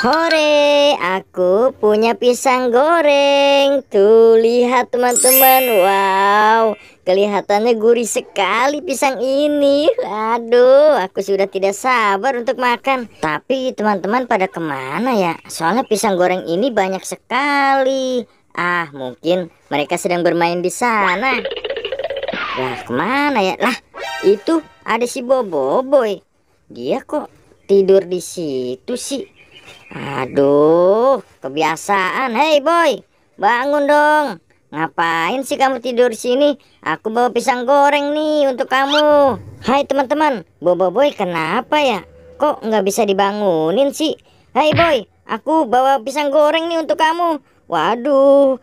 Hore, aku punya pisang goreng. Tuh, lihat teman-teman. Wow, kelihatannya gurih sekali pisang ini. Aduh, aku sudah tidak sabar untuk makan. Tapi teman-teman pada kemana ya? Soalnya pisang goreng ini banyak sekali. Ah, mungkin mereka sedang bermain di sana. Lah, kemana ya? Lah, itu ada si Boboiboy. Dia kok tidur di situ sih? Aduh, kebiasaan. hey boy, bangun dong. Ngapain sih kamu tidur sini? Aku bawa pisang goreng nih untuk kamu. Hai teman-teman, Bobo Boy kenapa ya? Kok nggak bisa dibangunin sih? Hai boy, aku bawa pisang goreng nih untuk kamu. Waduh,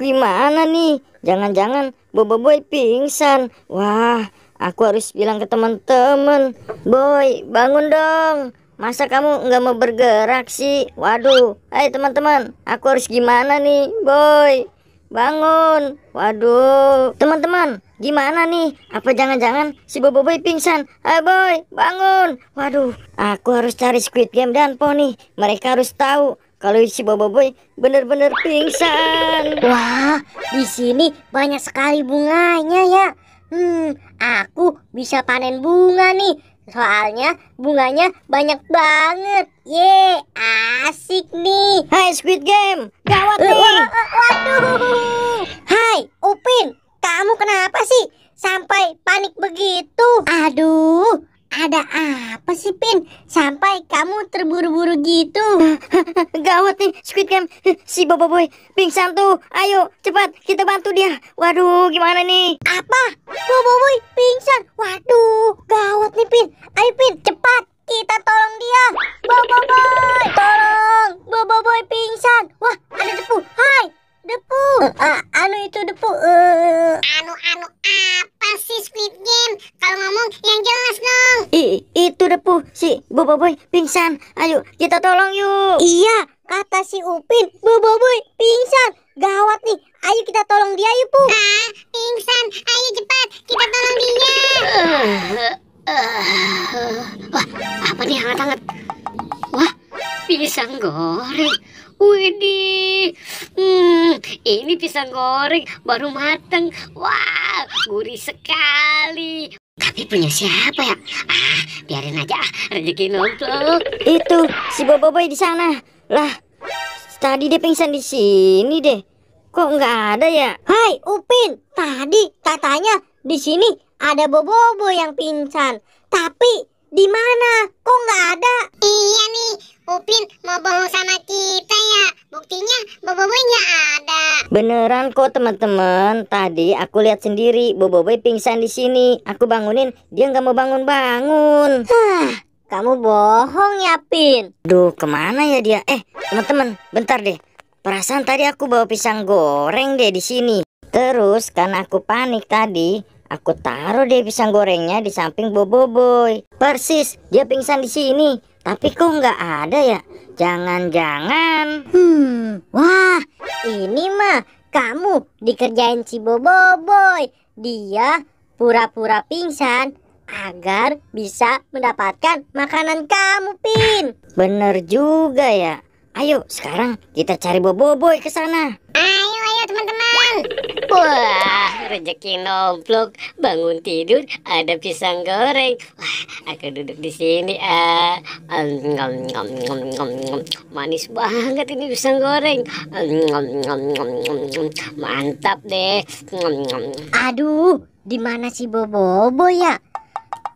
gimana nih? Jangan-jangan Bobo Boy pingsan. Wah, aku harus bilang ke teman-teman. Boy, bangun dong. Masa kamu nggak mau bergerak sih? Waduh, hai teman-teman, aku harus gimana nih, boy? Bangun, waduh, teman-teman, gimana nih? Apa jangan-jangan si bobo boy pingsan? Hai boy, bangun, waduh, aku harus cari Squid Game dan Pony. Mereka harus tahu kalau si bobo boy bener-bener pingsan. Wah, di sini banyak sekali bunganya ya. Hmm, aku bisa panen bunga nih Soalnya bunganya banyak banget. Ye, asik nih. Hai Squid Game, gawat nih. Waduh. Hai Upin, kamu kenapa sih sampai panik begitu? Aduh, ada apa sih Pin sampai kamu terburu-buru gitu? Gawat nih Squid Game, si Bobo Boy pingsan tuh. Ayo cepat kita bantu dia. Waduh, gimana nih? Apa? Bobo Boy pingsan. Waduh. uh, anu itu depu uh. Eh. anu anu apa sih Squid Game kalau ngomong yang jelas dong I, itu depu si Bobo Boy pingsan ayo kita tolong yuk iya kata si Upin Bobo Boy pingsan gawat nih ayo kita tolong dia yuk pu ah, ah pingsan ayo cepat kita tolong dia uh, uh, uh. wah ah, apa nih hangat-hangat pisang goreng. Widih, hmm, ini pisang goreng baru mateng. Wah, gurih sekali. Tapi punya siapa ya? Ah, biarin aja ah, rezeki numpuk. Itu si bobo Boboiboy di sana. Lah, tadi dia pingsan di sini deh. Kok nggak ada ya? Hai, Upin. Tadi katanya di sini ada bobo Boboiboy yang pingsan. Tapi di mana? Kok nggak ada? Iya nih, Upin mau bohong sama kita ya Buktinya Boboiboy nggak ada Beneran kok teman-teman Tadi aku lihat sendiri Boboiboy pingsan di sini Aku bangunin dia nggak mau bangun-bangun Kamu bohong ya Pin Duh kemana ya dia Eh teman-teman bentar deh Perasaan tadi aku bawa pisang goreng deh di sini Terus karena aku panik tadi Aku taruh deh pisang gorengnya di samping Boboiboy Persis dia pingsan di sini tapi kok nggak ada ya? Jangan-jangan. Hmm, wah, ini mah kamu dikerjain si Boboiboy. Dia pura-pura pingsan agar bisa mendapatkan makanan kamu, Pin. Bener juga ya. Ayo sekarang kita cari Boboiboy ke sana. Ayo, ayo teman-teman. Wah, rezeki nomplok, bangun tidur ada pisang goreng. Wah, aku duduk di sini ah. Eh. ngom-ngom-ngom-ngom Manis banget ini pisang goreng. ngom-ngom-ngom-ngom Mantap deh. Aduh, di mana si Bobo ya?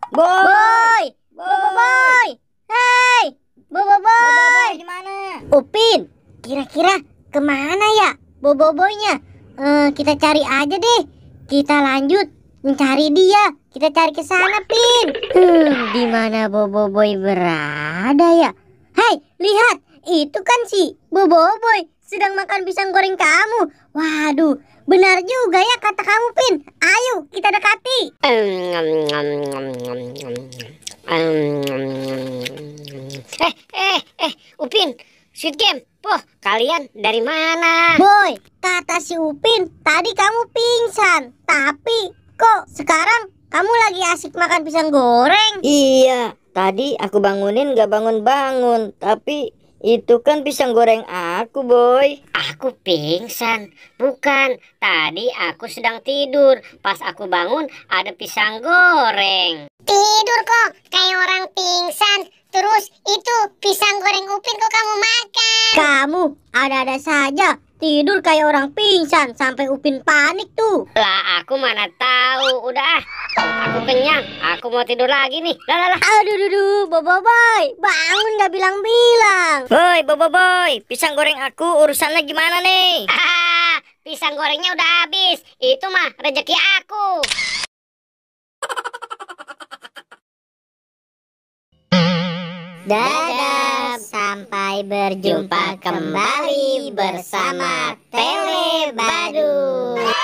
Boy! Bobo Boy! hey Bobo Boy! Di mana? Upin, kira-kira kemana ya Bobo Boynya? Uh, eh, kita cari aja deh. Kita lanjut mencari dia. Kita cari ke sana, Pin. Hmm, di mana Boboiboy berada ya? Hai, lihat. Itu kan si Boboiboy sedang makan pisang goreng kamu. Waduh, benar juga ya kata kamu, Pin. Ayo, kita dekati. Eh, eh, eh, Upin, Sweet Game, Poh, kalian dari mana? Boy, kata si Upin, tadi kamu pingsan. Tapi kok sekarang kamu lagi asik makan pisang goreng? Iya, tadi aku bangunin gak bangun-bangun. Tapi itu kan pisang goreng aku, Boy. Aku pingsan. Bukan, tadi aku sedang tidur. Pas aku bangun ada pisang goreng tidur kok kayak orang pingsan. Terus itu pisang goreng upin kok kamu makan? Kamu ada-ada saja tidur kayak orang pingsan sampai upin panik tuh. Lah aku mana tahu. Udah ah, aku kenyang. Aku mau tidur lagi nih. Lah lah lah. Aduh aduh bobo boy, bangun gak bilang-bilang. Boy, bobo boy, pisang goreng aku urusannya gimana nih? Ah, pisang gorengnya udah habis. Itu mah rezeki aku. Dadah, sampai berjumpa kembali bersama Tele Badu.